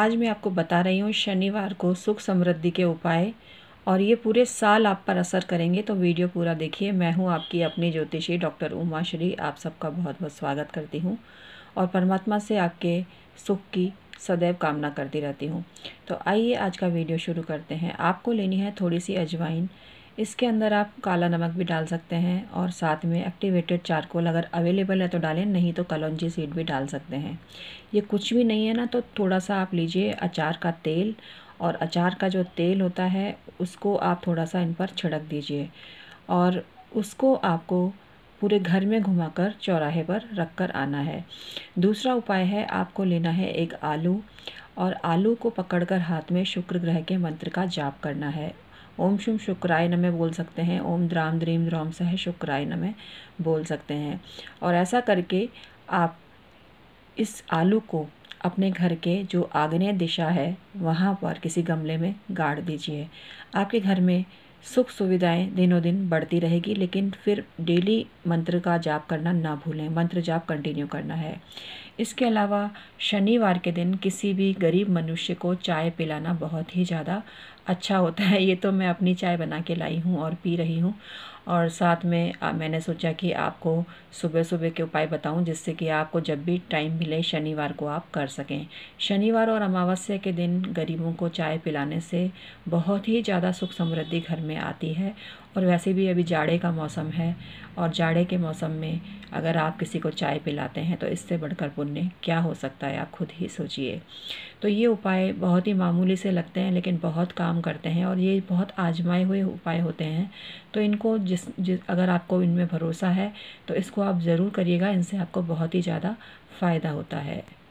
आज मैं आपको बता रही हूँ शनिवार को सुख समृद्धि के उपाय और ये पूरे साल आप पर असर करेंगे तो वीडियो पूरा देखिए मैं हूँ आपकी अपनी ज्योतिषी डॉक्टर उमा श्री आप सबका बहुत बहुत स्वागत करती हूँ और परमात्मा से आपके सुख की सदैव कामना करती रहती हूँ तो आइए आज का वीडियो शुरू करते हैं आपको लेनी है थोड़ी सी अजवाइन इसके अंदर आप काला नमक भी डाल सकते हैं और साथ में एक्टिवेटेड चारकोल अगर अवेलेबल है तो डालें नहीं तो कलौजी सीड भी डाल सकते हैं ये कुछ भी नहीं है ना तो थोड़ा सा आप लीजिए अचार का तेल और अचार का जो तेल होता है उसको आप थोड़ा सा इन पर छिड़क दीजिए और उसको आपको पूरे घर में घुमाकर चौराहे पर रख कर आना है दूसरा उपाय है आपको लेना है एक आलू और आलू को पकड़कर हाथ में शुक्र ग्रह के मंत्र का जाप करना है ओम शुम शुक्राय नमे बोल सकते हैं ओम द्राम द्रीम द्रोम सह शुक्राय नमे बोल सकते हैं और ऐसा करके आप इस आलू को अपने घर के जो आग्नेय दिशा है वहाँ पर किसी गमले में गाड़ दीजिए आपके घर में सुख सुविधाएं दिनों दिन बढ़ती रहेगी लेकिन फिर डेली मंत्र का जाप करना ना भूलें मंत्र जाप कंटिन्यू करना है इसके अलावा शनिवार के दिन किसी भी गरीब मनुष्य को चाय पिलाना बहुत ही ज़्यादा अच्छा होता है ये तो मैं अपनी चाय बना के लाई हूँ और पी रही हूँ और साथ में आ, मैंने सोचा कि आपको सुबह सुबह के उपाय बताऊं जिससे कि आपको जब भी टाइम मिले शनिवार को आप कर सकें शनिवार और अमावस्या के दिन गरीबों को चाय पिलाने से बहुत ही ज़्यादा सुख समृद्धि घर में में आती है और वैसे भी अभी जाड़े का मौसम है और जाड़े के मौसम में अगर आप किसी को चाय पिलाते हैं तो इससे बढ़कर पुण्य क्या हो सकता है आप खुद ही सोचिए तो ये उपाय बहुत ही मामूली से लगते हैं लेकिन बहुत काम करते हैं और ये बहुत आजमाए हुए उपाय होते हैं तो इनको जिस जिस अगर आपको इनमें भरोसा है तो इसको आप ज़रूर करिएगा इनसे आपको बहुत ही ज़्यादा फ़ायदा होता है